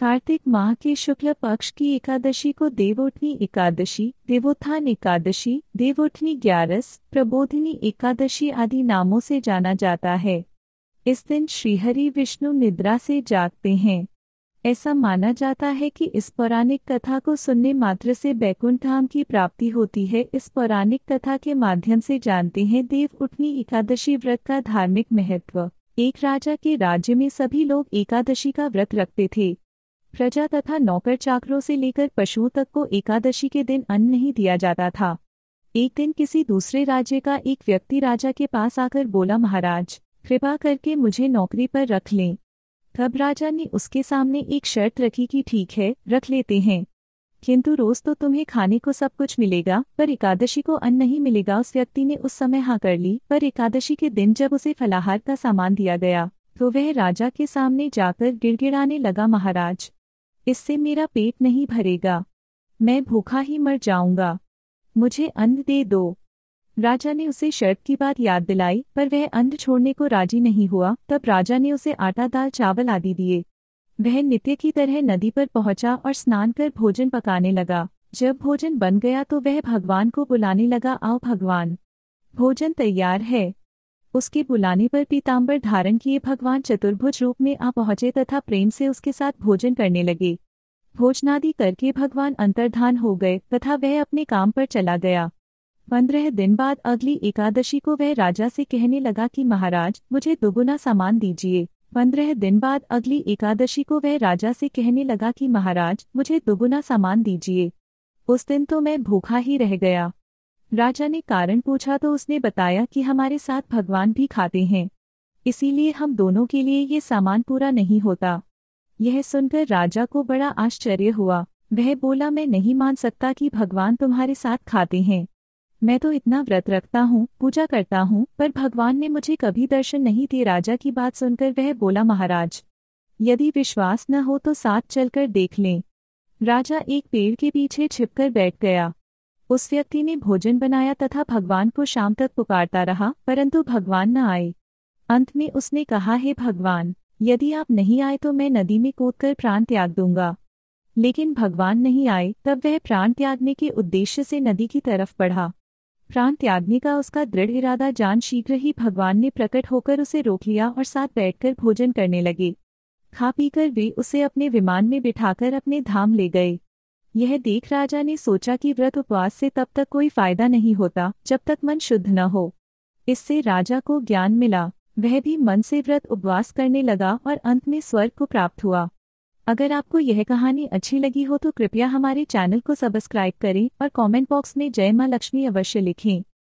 कार्तिक माह के शुक्ल पक्ष की एकादशी को देवोठनी एकादशी देवोत्थान एकादशी देवोठनी ग्यारस प्रबोधिनी एकादशी आदि नामों से जाना जाता है इस दिन श्रीहरि विष्णु निद्रा से जागते हैं ऐसा माना जाता है कि इस पौराणिक कथा को सुनने मात्र से बैकुंठ धाम की प्राप्ति होती है इस पौराणिक कथा के माध्यम से जानते हैं देव उठनी एकादशी व्रत का धार्मिक महत्व एक राजा के राज्य में सभी लोग एकादशी का व्रत रखते थे प्रजा तथा नौकर चाकरों से लेकर पशुओं तक को एकादशी के दिन अन्न नहीं दिया जाता था एक दिन किसी दूसरे राज्य का एक व्यक्ति राजा के पास आकर बोला महाराज कृपा करके मुझे नौकरी पर रख लें तब राजा ने उसके सामने एक शर्त रखी कि ठीक है रख लेते हैं किंतु रोज तो तुम्हें खाने को सब कुछ मिलेगा पर एकादशी को अन्न नहीं मिलेगा उस व्यक्ति ने उस समय हाँ कर ली पर एकादशी के दिन जब उसे फलाहार का सामान दिया गया तो वह राजा के सामने जाकर गिड़गिड़ाने लगा महाराज इससे मेरा पेट नहीं भरेगा मैं भूखा ही मर जाऊंगा मुझे अंध दे दो राजा ने उसे शर्त की बात याद दिलाई पर वह अंध छोड़ने को राजी नहीं हुआ तब राजा ने उसे आटा दाल चावल आदि दिए वह नित्य की तरह नदी पर पहुंचा और स्नान कर भोजन पकाने लगा जब भोजन बन गया तो वह भगवान को बुलाने लगा आओ भगवान भोजन तैयार है उसके बुलाने पर पीताम्बर धारण किए भगवान चतुर्भुज रूप में आ पहुंचे तथा प्रेम से उसके साथ भोजन करने लगे भोजनादि करके भगवान अंतर्धान हो गए तथा वह अपने काम पर चला गया पंद्रह दिन बाद अगली एकादशी को वह राजा से कहने लगा कि महाराज मुझे दोगुना सामान दीजिए पंद्रह दिन बाद अगली एकादशी को वह राजा से कहने लगा कि महाराज मुझे दोगुना सामान दीजिए उस दिन तो मैं भूखा ही रह गया राजा ने कारण पूछा तो उसने बताया कि हमारे साथ भगवान भी खाते हैं इसीलिए हम दोनों के लिए ये सामान पूरा नहीं होता यह सुनकर राजा को बड़ा आश्चर्य हुआ वह बोला मैं नहीं मान सकता कि भगवान तुम्हारे साथ खाते हैं मैं तो इतना व्रत रखता हूँ पूजा करता हूँ पर भगवान ने मुझे कभी दर्शन नहीं दिए राजा की बात सुनकर वह बोला महाराज यदि विश्वास न हो तो साथ चलकर देख लें राजा एक पेड़ के पीछे छिपकर बैठ गया उस व्यक्ति ने भोजन बनाया तथा भगवान को शाम तक पुकारता रहा परंतु भगवान न आए अंत में उसने कहा हे भगवान यदि आप नहीं आए तो मैं नदी में कूदकर प्राण त्याग दूंगा लेकिन भगवान नहीं आए तब वह प्राण त्यागने के उद्देश्य से नदी की तरफ बढ़ा प्राण त्यागने का उसका दृढ़ इरादा जान शीघ्र ही भगवान ने प्रकट होकर उसे रोक लिया और साथ बैठकर भोजन करने लगे खा पीकर वे उसे अपने विमान में बिठाकर अपने धाम ले गए यह देख राजा ने सोचा कि व्रत उपवास से तब तक कोई फायदा नहीं होता जब तक मन शुद्ध न हो इससे राजा को ज्ञान मिला वह भी मन से व्रत उपवास करने लगा और अंत में स्वर्ग को प्राप्त हुआ अगर आपको यह कहानी अच्छी लगी हो तो कृपया हमारे चैनल को सब्सक्राइब करें और कमेंट बॉक्स में जय माँ लक्ष्मी अवश्य लिखें